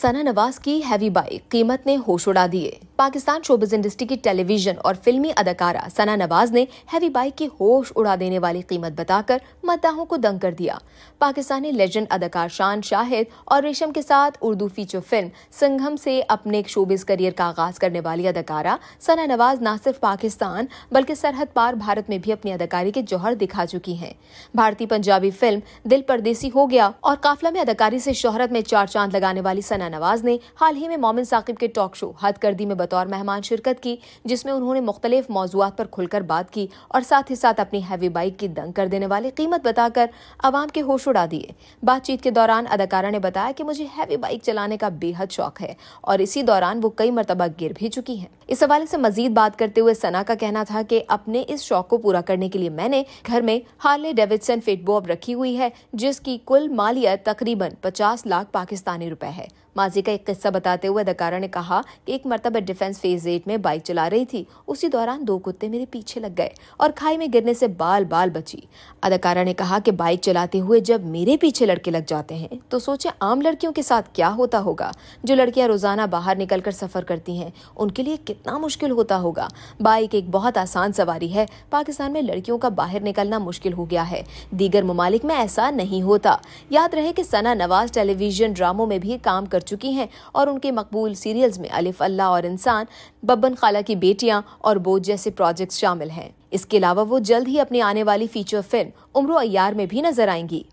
सना नवाज की heavy bike कीमत ने होश उड़ा दिए पाकिस्तान शोबिज इंडस्ट्री की टेलीविजन और फिल्मी अदाकारा सना नवाज ने हैवी बाइक की होश उड़ा देने वाली कीमत बताकर मद्दाहों को दंग कर दिया पाकिस्तानी लेजेंड अदाकार शान शाहिद और रेशम के साथ उर्दू फीचर फिल्म संगम से अपने शोबिज करियर का आगाज करने वाली अदाकारा सना नवाज न सिर्फ पाकिस्तान बल्कि सरहद पार भारत में भी अपनी अदाकारी के जौहर दिखा चुकी हैं भारतीय पंजाबी फिल्म दिल परदेसी हो गया और काफिला में अदाकारी से शोहरत में चार चांद लगाने वाली सना नवाज ने हाल ही में मोमिन साकिब के टॉक शो हद कर दी में बतौर मेहमान शिरकत की जिसमें उन्होंने मुख्तलिफ मौजूद पर खुलकर बात की और साथ ही साथ अपनी हैवी बाइक की दंग कर देने वाली कीमत बताकर आवाम के होश उड़ा दिए बातचीत के दौरान अदाकारा ने बताया कि मुझे हैवी बाइक चलाने का बेहद शौक है और इसी दौरान वो कई मरतबा गिर भी चुकी है इस हवाले से मजीद बात करते हुए सना का कहना था कि अपने इस शौक को पूरा करने के लिए मैंने घर में हार्ले डेविडसन फिटबो अब रखी हुई है जिसकी कुल मालियत तकरीबन पचास लाख पाकिस्तानी रुपए है माजी का एक किस्सा बताते हुए अदाकारा ने कहा कि एक मरतबा डिफेंस फेज एट में बाइक चला रही थी उसी दौरान दो कुत्ते मेरे पीछे लग गए और खाई में गिरने से बाल बाल बची अदाकारा ने कहा कि बाइक चलाते हुए जब मेरे पीछे लड़के लग जाते हैं तो सोचे आम लड़कियों के साथ क्या होता होगा जो लड़कियां रोजाना बाहर निकलकर सफर करती हैं उनके लिए कितना मुश्किल होता होगा बाइक एक बहुत आसान सवारी है पाकिस्तान में लड़कियों का बाहर निकलना मुश्किल हो गया है दीगर ममालिक में ऐसा नहीं होता याद रहे कि सना नवाज टेलीविजन ड्रामों में भी काम कर चुकी हैं और उनके मकबूल सीरियल्स में अलिफ अल्लाह और इंसान इंसान बब्बन खाला की बेटियां और बोझ जैसे प्रोजेक्ट शामिल हैं इसके अलावा वो जल्द ही अपनी आने वाली फीचर फिल्म उम्र अयार में भी नजर आएंगी